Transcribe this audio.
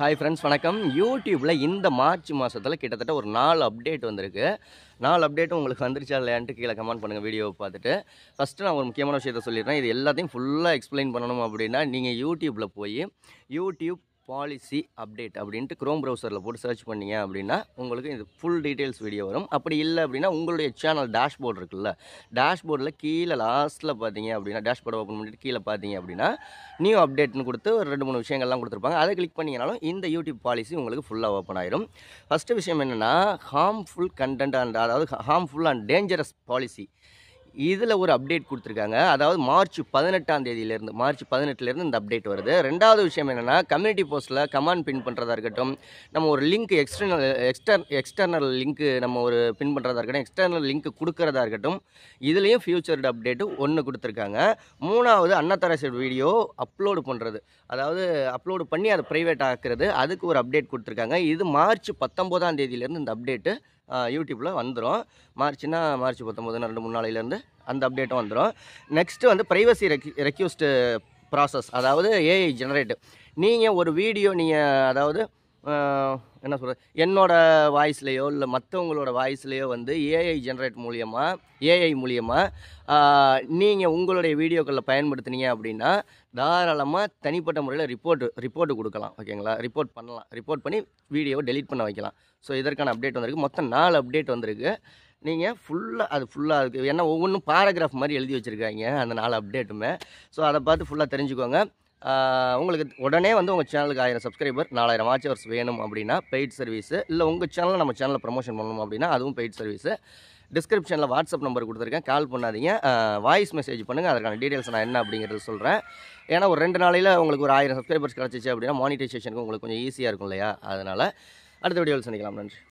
hi friends வணக்கம் யூடியூப்பில் இந்த மார்ச் மாதத்தில் கிட்டத்தட்ட ஒரு நாலு அப்டேட் வந்திருக்கு நாலு அப்டேட்டும் உங்களுக்கு வந்துருச்சா இல்லையான்ட்டு கீழே கமெண்ட் பண்ணுங்கள் வீடியோவை பார்த்துட்டு ஃபஸ்ட்டு நான் ஒரு முக்கியமான விஷயத்த சொல்லிடுறேன் இது எல்லாத்தையும் ஃபுல்லாக எக்ஸ்பிளைன் பண்ணணும் அப்படின்னா நீங்கள் யூடியூப்பில் போய் யூடியூப் பாலிசி அப்டேட் அப்படின்ட்டு க்ரோம் ப்ரௌசரில் போட்டு சர்ச் பண்ணிங்க அப்படின்னா உங்களுக்கு இது ஃபுல் டீட்டெயில்ஸ் வீடியோ வரும் அப்படி இல்லை அப்படின்னா உங்களுடைய சேனல் டேஷ்போர்டு இருக்குல்ல டேஷ்போர்டில் கீழே லாஸ்ட்டில் பார்த்தீங்க அப்படின்னா டேஷ்போர்டை ஓப்பன் பண்ணிட்டு கீழே பார்த்தீங்க அப்படின்னா நியூ அப்டேட்னு கொடுத்து ஒரு ரெண்டு மூணு விஷயங்கள்லாம் கொடுத்துருப்பாங்க அதை கிளிக் பண்ணிங்கனாலும் இந்த யூடியூப் பாலிசி உங்களுக்கு ஃபுல்லாக ஓப்பன் ஆயிரும் ஃபஸ்ட்டு விஷயம் என்னென்னா ஹார்ம்ஃபுல் கண்டென்ட் அண்ட் அதாவது ஹார்ம்ஃபுல் அண்ட் டேஞ்சரஸ் பாலிசி இதில் ஒரு அப்டேட் கொடுத்துருக்காங்க அதாவது மார்ச் பதினெட்டாம் தேதியிலேருந்து மார்ச் பதினெட்டுலேருந்து இந்த அப்டேட் வருது ரெண்டாவது விஷயம் என்னென்னா கம்யூனிட்டி போஸ்ட்டில் கமாண்ட் பின் பண்ணுறதா இருக்கட்டும் நம்ம ஒரு லிங்க் எக்ஸ்டர்னல் எக்ஸ்டர் எக்ஸ்டர்னல் லிங்க்கு நம்ம ஒரு பின் பண்ணுறதா இருக்கட்டும் எக்ஸ்டர்னல் லிங்க் கொடுக்குறதா இருக்கட்டும் இதுலேயும் ஃபியூச்சர்டு அப்டேட்டு ஒன்று கொடுத்துருக்காங்க மூணாவது அன்னத்தரசர் வீடியோ அப்லோடு பண்ணுறது அதாவது அப்லோடு பண்ணி அதை ப்ரைவேட் ஆக்குறது அதுக்கு ஒரு அப்டேட் கொடுத்துருக்காங்க இது மார்ச் பத்தொம்போதாம் தேதியிலேருந்து இந்த அப்டேட்டு யூடியூப்பில் வந்துடும் மார்ச்னா மார்ச் பத்தொம்போதுன்னு ரெண்டு மூணு நாளையிலேருந்து அந்த அப்டேட்டும் வந்துடும் நெக்ஸ்ட்டு வந்து ப்ரைவசி ரெக் ரெக்யூஸ்டு ப்ராசஸ் அதாவது ஏஐ ஜெனரேட்டு நீங்கள் ஒரு வீடியோ நீங்கள் அதாவது என்ன சொல்கிறது என்னோடய வாய்ஸ்லேயோ இல்லை மற்றவங்களோட வாய்ஸ்லேயோ வந்து ஏஐ ஜென்ரேட் மூலியமாக ஏஐ மூலியமாக நீங்கள் உங்களுடைய வீடியோக்களில் பயன்படுத்தினீங்க அப்படின்னா தாராளமாக தனிப்பட்ட முறையில் ரிப்போர்ட் ரிப்போர்ட்டு கொடுக்கலாம் ஓகேங்களா ரிப்போர்ட் பண்ணலாம் ரிப்போர்ட் பண்ணி வீடியோவை டெலிட் பண்ண வைக்கலாம் ஸோ இதற்கான அப்டேட் வந்திருக்கு மொத்தம் நாலு அப்டேட் வந்திருக்கு நீங்கள் ஃபுல்லாக அது ஃபுல்லாக இருக்குது ஏன்னா ஒவ்வொன்றும் பேராகிராஃப் மாதிரி எழுதி வச்சுருக்காங்க அந்த நாலு அப்டேட்டுமே ஸோ அதை பார்த்து ஃபுல்லாக தெரிஞ்சுக்கோங்க உங்களுக்கு உடனே வந்து உங்கள் சேனலுக்கு ஆயிரம் சப்ஸ்கிரைபர் நாலாயிரம் வாட்சவர்ஸ் வேணும் அப்படின்னா பெய்ட் சர்வீஸு இல்லை உங்கள் சேனலில் நம்ம சேனலில் ப்ரமோஷன் பண்ணணும் அப்படின்னா அதுவும் பெய்ட் சர்வீஸு டிஸ்கிரிப்ஷனில் வாட்ஸ்அப் நம்பர் கொடுத்துருக்கேன் கால் பண்ணாதீங்க வாய்ஸ் மெசேஜ் பண்ணுங்கள் அதற்கான டீட்டெயில்ஸ் நான் என்ன அப்படிங்கிறது சொல்கிறேன் ஏன்னா ஒரு ரெண்டு நாளையில் உங்களுக்கு ஒரு ஆயிரம் சப்ஸ்கிரைபர்ஸ் கிடச்சிச்சு அப்படின்னா மானிட்டைசேஷனுக்கு உங்களுக்கு கொஞ்சம் ஈஸியாக இருக்கும் இல்லையா அதனால் அடுத்த வீடியோவில் சந்திக்கலாம் நன்றி